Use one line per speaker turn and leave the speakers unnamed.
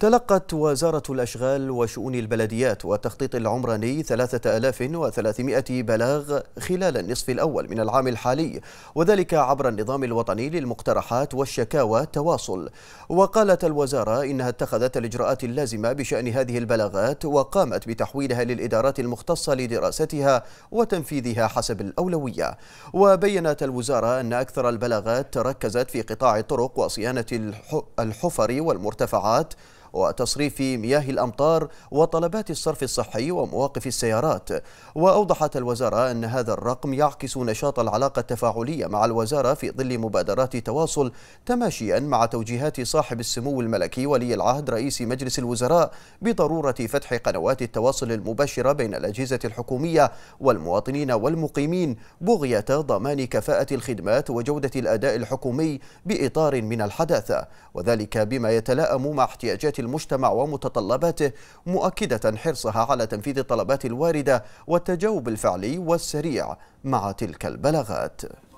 تلقت وزارة الأشغال وشؤون البلديات والتخطيط العمراني 3300 بلاغ خلال النصف الأول من العام الحالي وذلك عبر النظام الوطني للمقترحات والشكاوى تواصل وقالت الوزارة إنها اتخذت الإجراءات اللازمة بشأن هذه البلاغات وقامت بتحويلها للإدارات المختصة لدراستها وتنفيذها حسب الأولوية وبينت الوزارة أن أكثر البلاغات تركزت في قطاع الطرق وصيانة الحفر والمرتفعات وتصريف مياه الأمطار وطلبات الصرف الصحي ومواقف السيارات وأوضحت الوزارة أن هذا الرقم يعكس نشاط العلاقة التفاعلية مع الوزارة في ظل مبادرات تواصل تماشيا مع توجيهات صاحب السمو الملكي ولي العهد رئيس مجلس الوزراء بضرورة فتح قنوات التواصل المباشرة بين الأجهزة الحكومية والمواطنين والمقيمين بغية ضمان كفاءة الخدمات وجودة الأداء الحكومي بإطار من الحداثة وذلك بما يتلائم مع احتياجات المجتمع ومتطلباته مؤكدة حرصها على تنفيذ الطلبات الواردة والتجاوب الفعلي والسريع مع تلك البلاغات